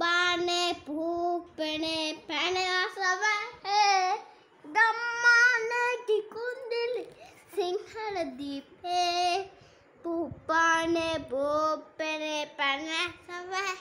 බානේ පූපනේ පැන අසව දම්මාන ටිකුන්දිලි සිංහල දීපේ පුපානේ බෝපනේ පැන සවහ